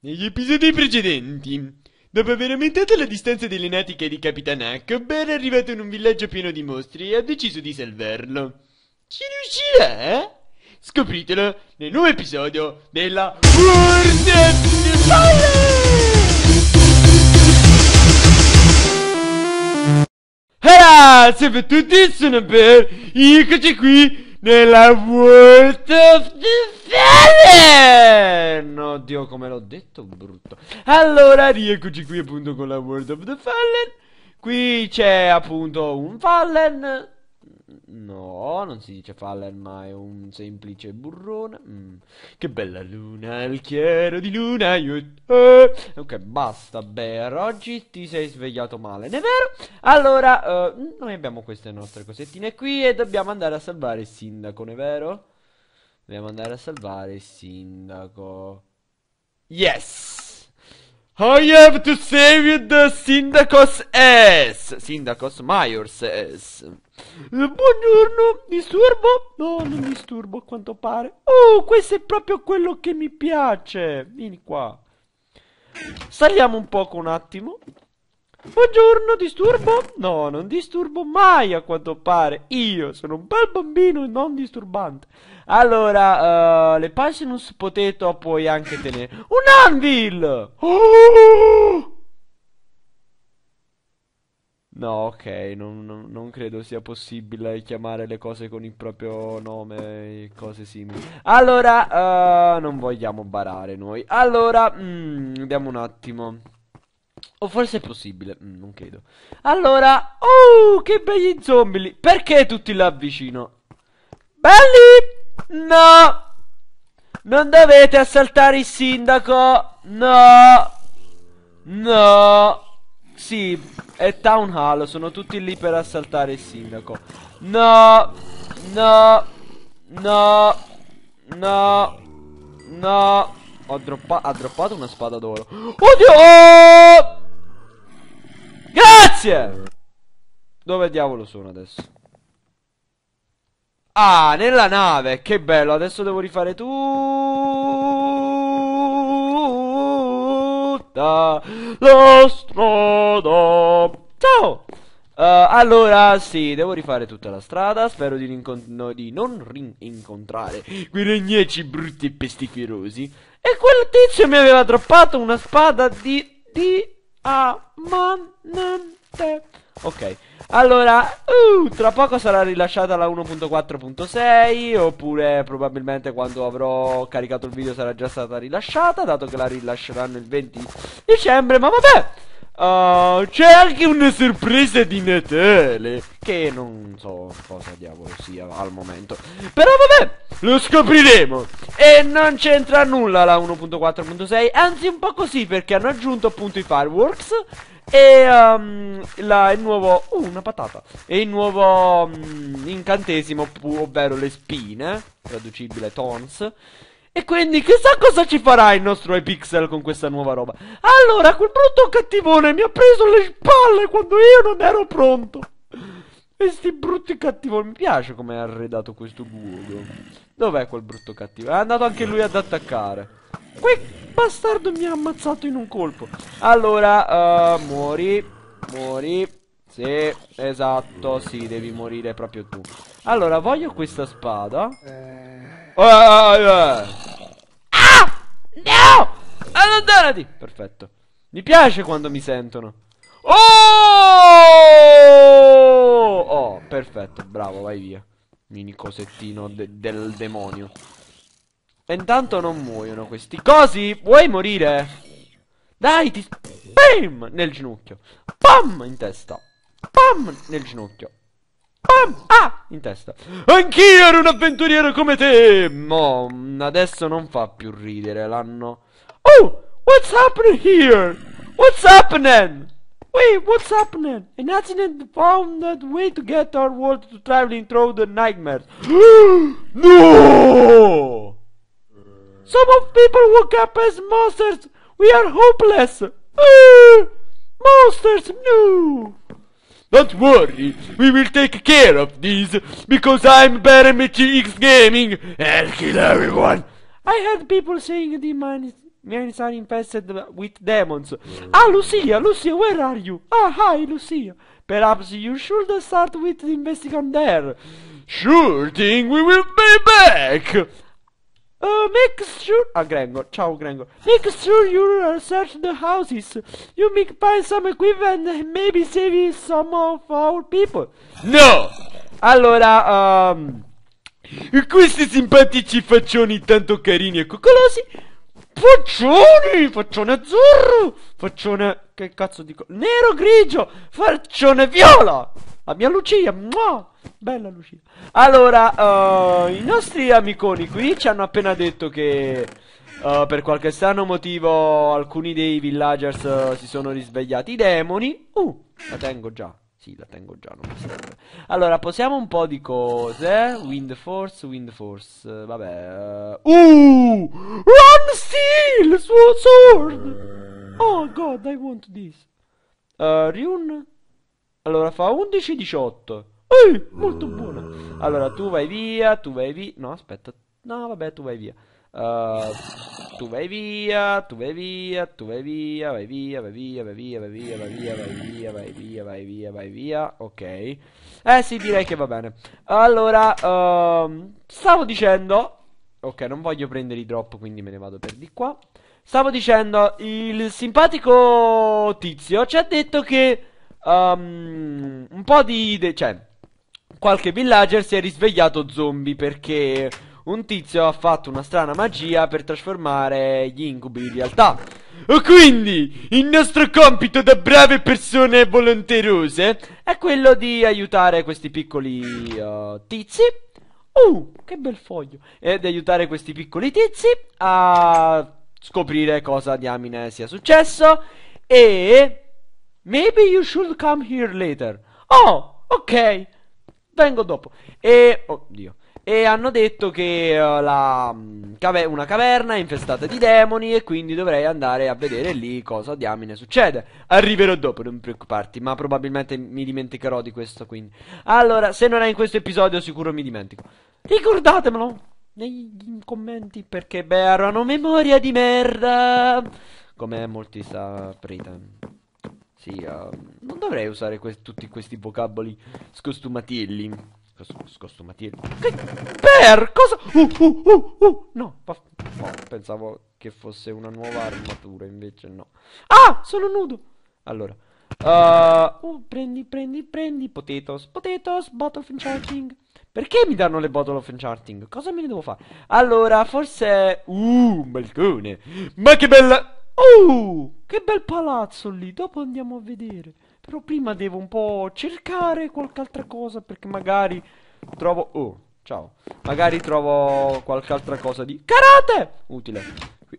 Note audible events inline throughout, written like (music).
Negli episodi precedenti, dopo aver aumentato la distanza delle natiche di Capitan Hack, Akbar, è arrivato in un villaggio pieno di mostri e ha deciso di salvarlo. Ci riuscirà? Eh? Scopritelo nel nuovo episodio della World Power! Ah, salve a tutti, sono Per, eccoci qui nella World of the Fallen! Oddio, come l'ho detto, brutto. Allora, rieccoci qui appunto con la World of the Fallen. Qui c'è appunto un Fallen No, non si dice faller, ma è un semplice burrone. Mm. Che bella luna, il chiaro di luna. Io... Eh. Ok, basta, Bear. Oggi ti sei svegliato male, non è vero? Allora, uh, noi abbiamo queste nostre cosettine qui e dobbiamo andare a salvare il sindaco, non è vero? Dobbiamo andare a salvare il sindaco. Yes! I have to save the Syndacos S. Syndacos Myers S. Buongiorno, disturbo? No, non disturbo a quanto pare. Oh, questo è proprio quello che mi piace. Vieni qua. Saliamo un poco un attimo. Buongiorno, disturbo? No, non disturbo mai a quanto pare. Io sono un bel bambino non disturbante. Allora, uh, le Passionus potete puoi anche tenere. Un anvil! (gasps) No, ok, non, non, non, credo sia possibile chiamare le cose con il proprio nome e cose simili. Allora, uh, non vogliamo barare noi. Allora, mm, vediamo un attimo. O forse è possibile, mm, non credo. Allora, oh, che belli zombie Perché tutti là vicino? Belli! No! Non dovete assaltare il sindaco! No! No! Sì, è Town Hall, sono tutti lì per assaltare il sindaco. No! No! No! No! No! Droppa ha droppato una spada d'oro. (gasps) Oddio! Oh! Grazie! Dove diavolo sono adesso? Ah, nella nave, che bello, adesso devo rifare tutta la strada. Ciao! Uh, allora, sì, devo rifare tutta la strada. Spero di, no, di non rincontrare quei regneci brutti e pestiferosi. E quel tizio mi aveva droppato una spada di... di ammanente. Ah, ok, allora, uh, tra poco sarà rilasciata la 1.4.6 oppure probabilmente quando avrò caricato il video sarà già stata rilasciata, dato che la rilasceranno il 20 dicembre, ma vabbè! Oh, c'è anche una sorpresa di Natale Che non so cosa diavolo sia al momento Però vabbè, lo scopriremo E non c'entra nulla la 1.4.6 Anzi un po' così perché hanno aggiunto appunto i fireworks E um, la, il nuovo... Uh, una patata E il nuovo um, incantesimo, ovvero le spine Traducibile Tons e quindi chissà cosa ci farà il nostro iPixel con questa nuova roba. Allora, quel brutto cattivone mi ha preso le spalle quando io non ero pronto. Questi brutti cattivoni. Mi piace come è arredato questo buco. Dov'è quel brutto cattivo? È andato anche lui ad attaccare. Quel bastardo mi ha ammazzato in un colpo. Allora, uh, muori. Muori. Sì, esatto, sì, devi morire proprio tu. Allora, voglio questa spada. Eh... Ah! No! Allontanati! Perfetto. Mi piace quando mi sentono. Oh! Oh, perfetto, bravo, vai via. Mini cosettino de del demonio. E intanto non muoiono questi cosi. Vuoi morire? Dai, ti... Bam! Nel ginocchio. Pam! In testa. Pam! Nel ginocchio pam, ah, in testa. Anch'io ero un avventuriero come te. No, adesso non fa più ridere, l'anno. Oh, what's happening here? What's happening? Wait, what's happening? An accident found that way to get our world to traveling through the nightmares. (gasps) no! Some of people woke up as monsters. We are hopeless. (gasps) monsters, no! Don't worry, we will take care of these because I'm Baramichi X Gaming, and kill everyone! I heard people saying the mines, mines are infested with demons. Ah, Lucia, Lucia, where are you? Ah, hi, Lucia. Perhaps you should start with the investigation there. Sure thing, we will be back! Uh, make sure... Ah, Grengo. Ciao, Grengo. Make sure you search the houses. You may find some equipment and maybe save some of our people. No! Allora, um, questi simpatici faccioni tanto carini e coccolosi... Faccioni! Faccione azzurro! Faccione... Che cazzo dico? Nero grigio! Faccione viola! La mia Lucia! Mua! Bella Lucia. Allora, uh, i nostri amiconi qui ci hanno appena detto che uh, per qualche strano motivo alcuni dei villagers uh, si sono risvegliati. I demoni. Uh, la tengo già. Sì, la tengo già, non mi serve. Allora, posiamo un po' di cose. Wind Force, Wind Force. Vabbè. Uh! Run Steel! suo Sword! Oh god, I want this. Uh, Ryun? Allora fa 11-18. Ehi, molto buono. Allora, tu vai via, tu vai via. No, aspetta. No, vabbè, tu vai via. Uh, tu vai via, tu vai via, tu vai via, vai via, vai via, vai via, vai via, vai via, vai via, vai via, vai via, vai via. Ok. Eh sì, direi che va bene. Allora, uh, stavo dicendo... Ok, non voglio prendere i drop, quindi me ne vado per di qua. Stavo dicendo, il simpatico tizio ci ha detto che... Um, un po' di... cioè, qualche villager si è risvegliato zombie perché un tizio ha fatto una strana magia per trasformare gli incubi in realtà. E quindi il nostro compito da brave persone volontarose è quello di aiutare questi piccoli uh, tizi. Uh, che bel foglio! E di aiutare questi piccoli tizi a scoprire cosa diamine sia successo. E. Maybe you should come here later. Oh, ok. Vengo dopo. E. Oddio. E hanno detto che eh, la, mm, cave- una caverna è infestata di demoni e quindi dovrei andare a vedere lì cosa diamine succede. Arriverò dopo, non preoccuparti, ma probabilmente mi dimenticherò di questo quindi. Allora, se non è in questo episodio sicuro mi dimentico. Ricordatemelo nei commenti perché beh, erano memoria di merda. Come molti saprete. Sì, uh, non dovrei usare que tutti questi vocaboli scostumatilli. Cos scostumatilli. Che per cosa? Uh, uh, uh, uh no, no, pensavo che fosse una nuova armatura, invece no. Ah, sono nudo. Allora. Ah, uh, prendi, prendi, prendi. Potatoes, potatoes, bottle of enchanting. Perché mi danno le bottle of enchanting? Cosa me ne devo fare? Allora, forse... Uh, un balcone. Ma che bella... Oh, che bel palazzo lì, dopo andiamo a vedere. Però prima devo un po' cercare qualche altra cosa perché magari trovo... Oh, ciao. Magari trovo qualche altra cosa di... Karate! Utile.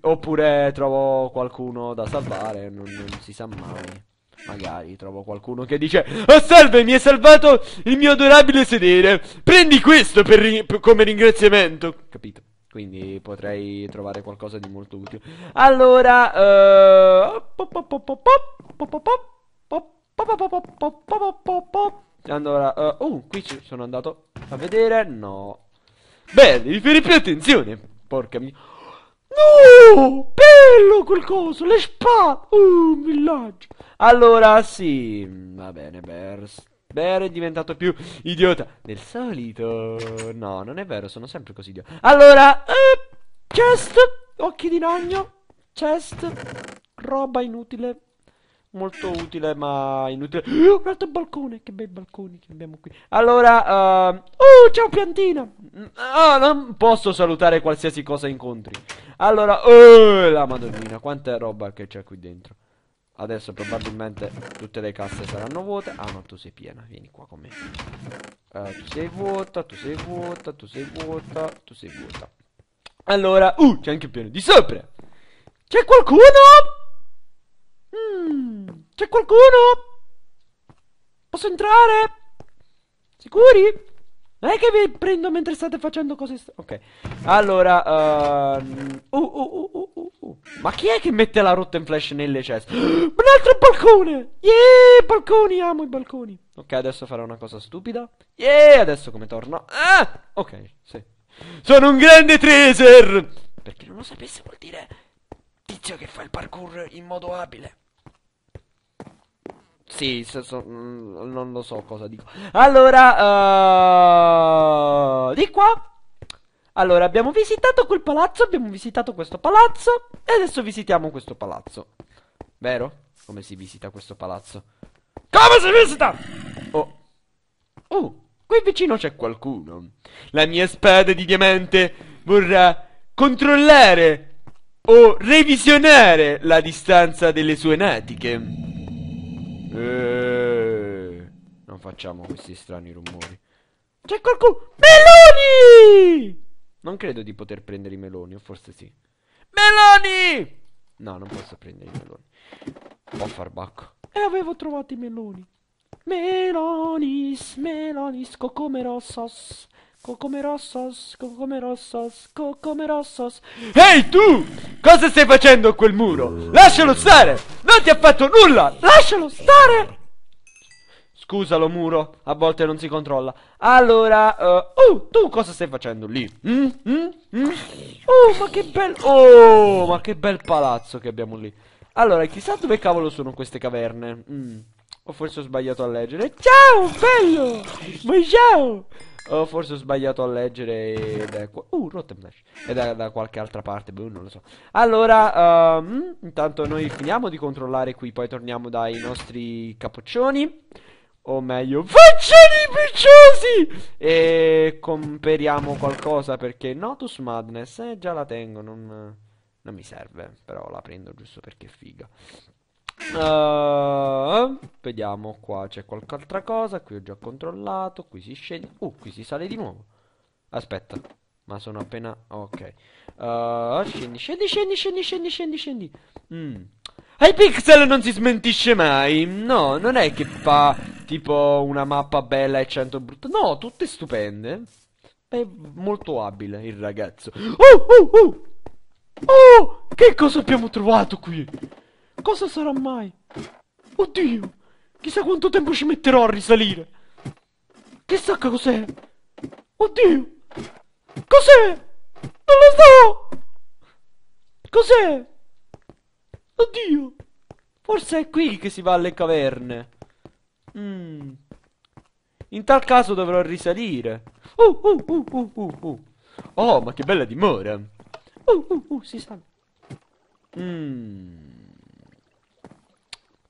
Oppure trovo qualcuno da salvare, non, non si sa mai. Magari trovo qualcuno che dice Oh salve, mi hai salvato il mio adorabile sedere Prendi questo per ri come ringraziamento Capito quindi potrei trovare qualcosa di molto utile. Allora, allora, uh, uh, qui ci sono andato a vedere, no. Beh, devi fare più attenzione, porca mia. No, bello quel coso, le spade, uh, villaggio. Allora, sì, va bene, Burst. Vero è diventato più idiota del solito. No, non è vero, sono sempre così idiota. Allora, uh, chest, occhi di ragno, chest, roba inutile. Molto utile, ma inutile. Uh, un altro balcone, che bei balconi che abbiamo qui. Allora, uh, uh ciao piantina. Oh, ah, non posso salutare qualsiasi cosa incontri. Allora, uh, la madonnina, quanta roba che c'è qui dentro. Adesso probabilmente tutte le casse saranno vuote. Ah no, tu sei piena, vieni qua con me. Uh, tu sei vuota, tu sei vuota, tu sei vuota, tu sei vuota. Allora, uh, c'è anche il piano di sopra. C'è qualcuno? Mm, c'è qualcuno? Posso entrare? Sicuri? Non è che vi prendo mentre state facendo cose Ok. Allora, uh, uh, uh, Ma chi è che mette la rotten flash nelle ceste? Un altro balcone! Yeah, balconi, amo i balconi. Ok, adesso farò una cosa stupida. Yeah, adesso come torno? Ah! Ok, sì. Sono un grande treasure Perché non lo sapesse vuol dire tizio che fa il parkour in modo abile. Sì, so, so, mm, non lo so cosa dico. Allora, uh, di qua. Allora, abbiamo visitato quel palazzo, abbiamo visitato questo palazzo e adesso visitiamo questo palazzo. Vero? Come si visita questo palazzo? Come si visita? Oh. Oh, qui vicino c'è qualcuno. La mia spada di diamante vorrà controllare o revisionare la distanza delle sue natiche. Eeeh, non facciamo questi strani rumori. C'è qualcuno... Meloni! Non credo di poter prendere i meloni, o forse sì. Meloni! No, non posso prendere i meloni. Può far bacco. E avevo trovato i meloni. Melonis, melonis, cocomero sos. Come Rossos, come Rossos, come Rossos. Ehi hey, tu! Cosa stai facendo a quel muro? Lascialo stare! Non ti ha fatto nulla! Lascialo stare! Scusalo muro, a volte non si controlla. Allora, uh, uh tu cosa stai facendo lì? Mm, mm, mm. Oh, ma che bel... Oh, ma che bel palazzo che abbiamo lì. Allora, chissà dove cavolo sono queste caverne. Mm. O forse ho sbagliato a leggere. Ciao, bello! Ma ciao! O forse ho sbagliato a leggere ed è qua... Uh, Rottenmesh. Ed è da qualche altra parte, boh, non lo so. Allora, um, intanto noi finiamo di controllare qui, poi torniamo dai nostri capoccioni. O meglio, faccioni picciosi! E comperiamo qualcosa perché Notus Madness, eh, già la tengo, non, non mi serve. Però la prendo giusto perché è figa. Uh, vediamo qua, c'è qualche altra cosa. Qui ho già controllato. Qui si scende. Uh, qui si sale di nuovo. Aspetta, ma sono appena... Ok. Uh, scendi, scendi, scendi, scendi, scendi, scendi, scendi. Mm. Hypixel non si smentisce mai. No, non è che fa tipo una mappa bella e 100 brutte. No, tutte stupende. È molto abile il ragazzo. Oh, oh, oh! Oh, che cosa abbiamo trovato qui? Cosa sarà mai? Oddio! Chissà quanto tempo ci metterò a risalire! Che sacca cos'è! Oddio! Cos'è? Non lo so! Cos'è? Oddio! Forse è qui che si va alle caverne. Mm. In tal caso dovrò risalire. Uh, uh, uh, uh, uh, uh. Oh, ma che bella dimora! Uh, uh, uh, si sta. Mmm.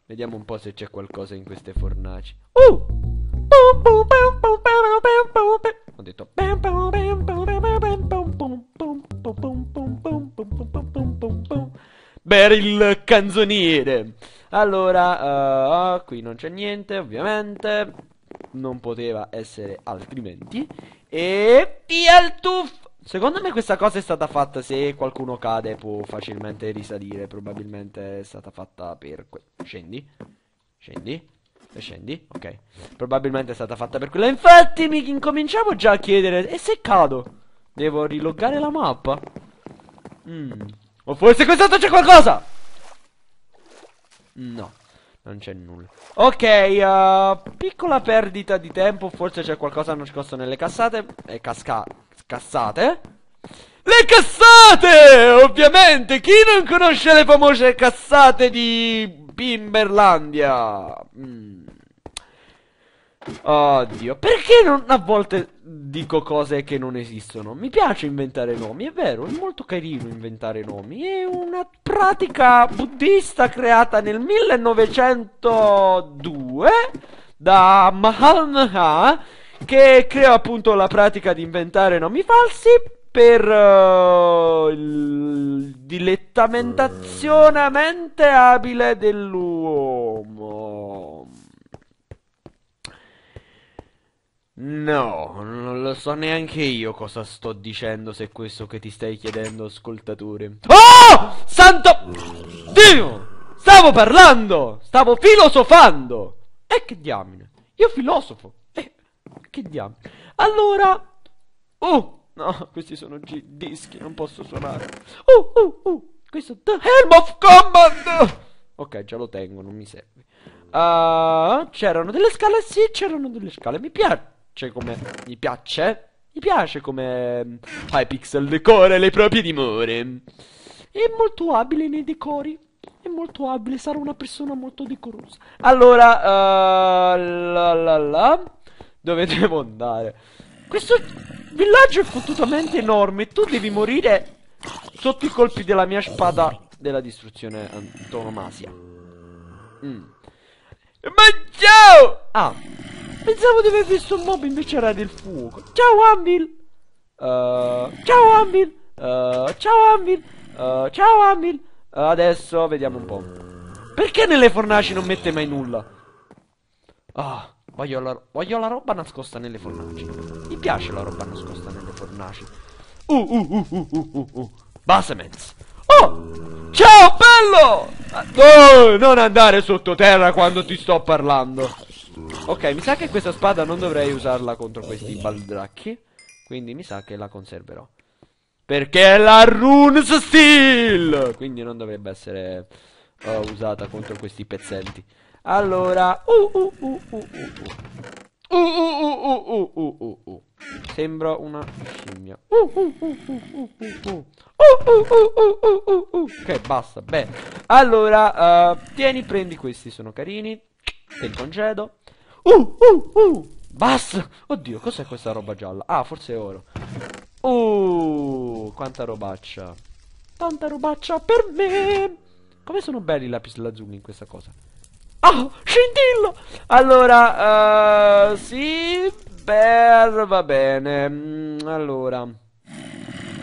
Vediamo un po' se c'è qualcosa in queste fornaci. Uh! Ho detto... Beryl canzoniere. Allora, uh, qui non c'è niente, ovviamente. Non poteva essere altrimenti. E... Tiel tuff! Secondo me questa cosa è stata fatta se qualcuno cade può facilmente risalire. Probabilmente è stata fatta per... Scendi. Scendi. E scendi. Ok. Probabilmente è stata fatta per quello. Infatti mi incominciamo già a chiedere... E se cado? Devo riloggare la mappa? Mm. O forse quest'altro c'è qualcosa? No. Non c'è nulla. Ok, uh, piccola perdita di tempo. Forse c'è qualcosa nascosto nelle cassate. E casca cassate. Le cassate! Ovviamente, chi non conosce le famose cassate di Bimberlandia? Mm. Oddio, perché non, a volte dico cose che non esistono? Mi piace inventare nomi, è vero, è molto carino inventare nomi. È una pratica buddista creata nel 1902 da Mahalnaha che crea appunto la pratica di inventare nomi falsi per uh, il dilettamentazione mente abile dell'uomo. No, non lo so neanche io cosa sto dicendo se è questo che ti stai chiedendo, ascoltatore. Oh! Santo Dio! Stavo parlando! Stavo filosofando! E che diamine! Io filosofo! Che diavolo? Allora... Oh! No, questi sono G dischi, non posso suonare. Oh, oh, oh! Questo... The Helm of Command! Ok, già lo tengo, non mi serve. Uh, c'erano delle scale? Sì, c'erano delle scale. Mi piace come... Mi piace? Mi piace come Hypixel mm, decora le proprie dimore. È molto abile nei decori. È molto abile, sarà una persona molto decorosa. Allora, uh, la la la dove devo andare. Questo villaggio è fottutamente enorme. Tu devi morire sotto i colpi della mia spada della distruzione antonomasia. Mm. Ma ciao! Ah, pensavo di aver visto un mob, invece era del fuoco. Ciao Anvil! Uh, ciao Anvil! Uh, ciao Anvil! Uh, ciao Anvil! adesso vediamo un po'. Perché nelle fornaci non mette mai nulla? Ah, oh, voglio, la, voglio la roba nascosta nelle fornaci. Mi piace la roba nascosta nelle fornaci. Uh, uh, uh, uh, uh, uh, uh. uh. Basements. Oh! Ciao, bello! No, ah, non andare sottoterra quando ti sto parlando. Ok, mi sa che questa spada non dovrei usarla contro questi baldracchi. Quindi mi sa che la conserverò. Perché è la Rune Steel! Quindi non dovrebbe essere uh, usata contro questi pezzenti. Allora, uh, uh, uh, uh, uh, uh, uh, uh, uh, uh, uh, Sembra una scimmia. Uh, uh, uh, uh, uh, uh, uh. Uh, uh, uh, uh, Ok, basta. Bene. Allora, tieni, prendi questi, sono carini. Te li congedo. Uh, uh, uh. Basta. Oddio, cos'è questa roba gialla? Ah, forse è oro. Uh, quanta robaccia. Tanta robaccia per me. Come sono belli i lapis in questa cosa. Ah, scintillo! Allora, uh, sì, per... va bene. Mm, allora...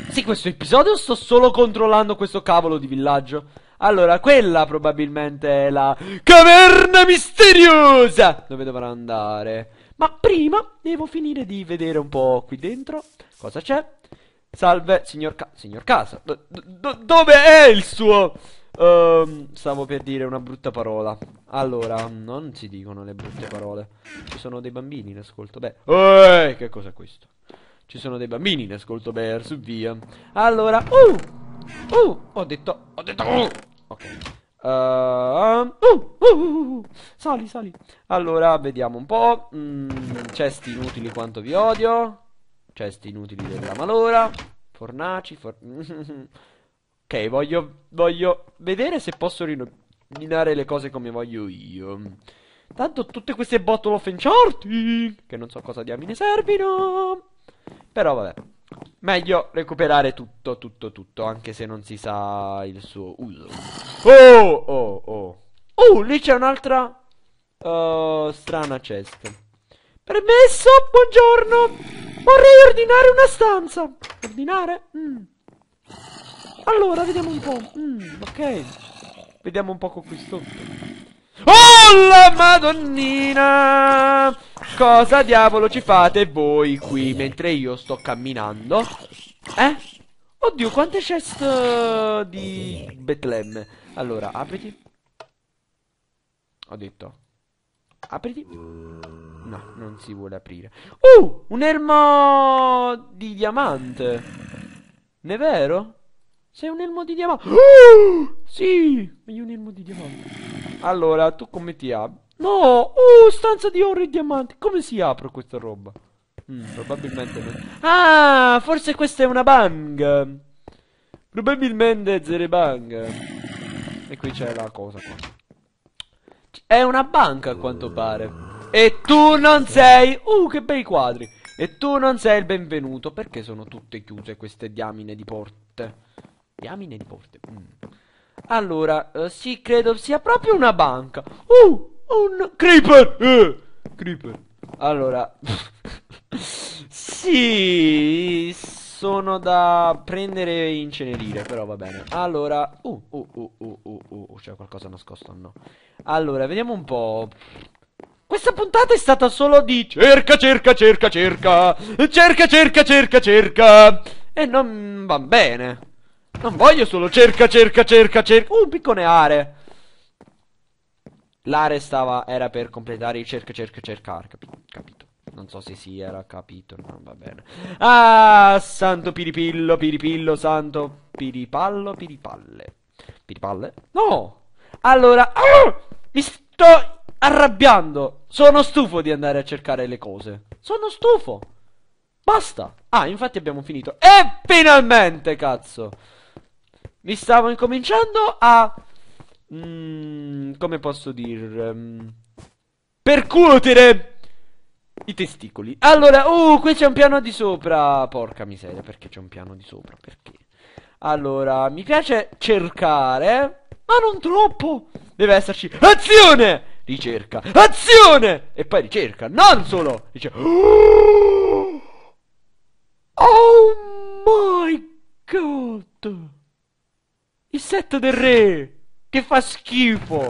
Sì, questo episodio sto solo controllando questo cavolo di villaggio. Allora, quella probabilmente è la caverna misteriosa dove dovrò andare. Ma prima devo finire di vedere un po' qui dentro cosa c'è. Salve, signor, Ca signor Casa. Do do dove è il suo... Um, stavo per dire una brutta parola. Allora, non si dicono le brutte parole. Ci sono dei bambini in ascolto. Beh, Ehi, che cos'è questo? Ci sono dei bambini in ascolto. Beh, su via. Allora, uh, uh, ho detto, ho detto, uh. ok. Uh, uh, uh, sali, sali. Allora, vediamo un po'. Mm, cesti inutili quanto vi odio. Cesti inutili della malora. Fornaci, fornaci. Ok, voglio, voglio vedere se posso rinominare le cose come voglio io. Tanto tutte queste bottle of enchanting, che non so cosa diamine servino. Però vabbè, meglio recuperare tutto, tutto, tutto, anche se non si sa il suo uso. Oh, oh, oh. Oh, lì c'è un'altra uh, strana cesta. Permesso, buongiorno. Vorrei ordinare una stanza. Ordinare? Mm. Allora, vediamo un po'. Mm, ok. Vediamo un poco qui sotto. Oh la madonnina! Cosa diavolo ci fate voi qui mentre io sto camminando? Eh? Oddio, quante chest eh, di Betlemme. Allora, apriti. Ho detto. Apriti. No, non si vuole aprire. Uh, un ermo di diamante. Ne è vero? Sei un elmo di diamante. Uh, (gasps) sì, meglio un elmo di diamante. Allora, tu come ti apri? No, uh, stanza di oro e diamanti. Come si apre questa roba? Mm, probabilmente no. Ah, forse questa è una bang. Probabilmente zero bang. E qui c'è la cosa qua. È una banca a quanto pare. E tu non sei... Uh, che bei quadri. E tu non sei il benvenuto. Perché sono tutte chiuse queste diamine di porte? Diamine di porte. Mm. Allora, eh, sì, credo sia proprio una banca. Uh, un creeper. Eh, creeper. Allora, sì, sono da prendere e incenerire, però va bene. Allora, uh, uh, uh, uh, uh, uh, uh, uh c'è qualcosa nascosto, no? Allora, vediamo un po'. Questa puntata è stata solo di cerca, cerca, cerca, cerca, cerca, cerca, cerca, cerca, e non va bene. Non voglio solo cerca, cerca, cerca, cerca. Uh, piccone are. L'are stava, era per completare il cerca, cerca, cercare, capito? Non so se si era capito, no, va bene. Ah, santo piripillo, piripillo, santo piripallo, piripalle. Piripalle? No! Allora, ah, mi sto arrabbiando. Sono stufo di andare a cercare le cose. Sono stufo. Basta. Ah, infatti abbiamo finito. E finalmente, cazzo mi stavo incominciando a... Mm, come posso dire... Mm, percuotere i testicoli. Allora, uh, qui c'è un piano di sopra. Porca miseria, perché c'è un piano di sopra? Perché? Allora, mi piace cercare, ma non troppo. Deve esserci azione, ricerca, azione e poi ricerca, non solo. Dice Oh, oh my god. Il set del re! Che fa schifo!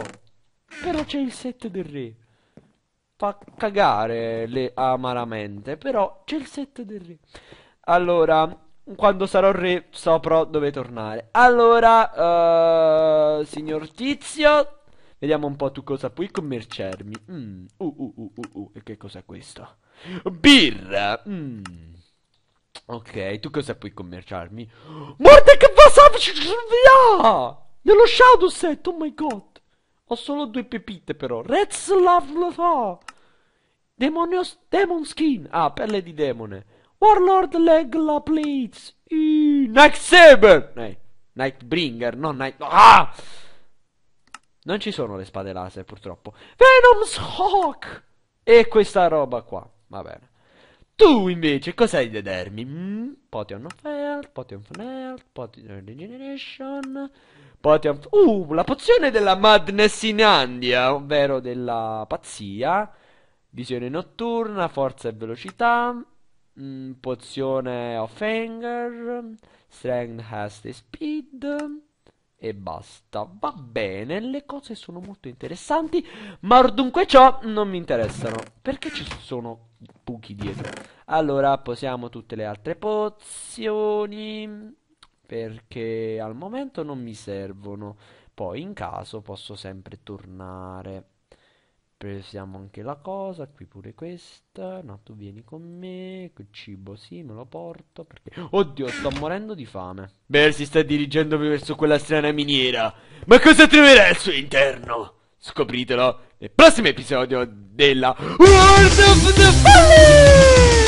Però c'è il set del re. Fa cagare le amaramente, però c'è il set del re. Allora, quando sarò re saprò dove tornare. Allora, uh, signor Tizio, vediamo un po' tu cosa puoi commerciarmi. Mm. Uh, uh, uh, uh, uh. E che cos'è questo? Birra! Mm. Ok, tu cosa puoi commerciarmi? Morte che va via! Nello shadow set, oh my god! Ho solo due pepite però. Reds love lo so! Demonios, demon skin! Ah, pelle di demone. Warlord leg la please. Night saber! Eh, Nightbringer, non Night... Ah! Non ci sono le spade laser, purtroppo. Venom's Hawk! E questa roba qua. Va bene. Tu invece cosa hai da darmi? Mm, potion of Health, Potion of Health, Potion of Regeneration, Potion of... Uh, la pozione della Madness in Andia, ovvero della pazzia, visione notturna, forza e velocità, mm, pozione of Anger, Strength, Haste e Speed e basta. Va bene, le cose sono molto interessanti, ma dunque ciò non mi interessano, perché ci sono buchi dietro. Allora, posiamo tutte le altre pozioni, perché al momento non mi servono. Poi in caso posso sempre tornare. Presiamo anche la cosa, qui pure questa. No, tu vieni con me. Il cibo sì, me lo porto. Perché... Oddio, sto morendo di fame. Beh, si sta dirigendo verso quella strana miniera. Ma cosa troverà al suo interno? Scopritelo nel prossimo episodio della World of the Fallen!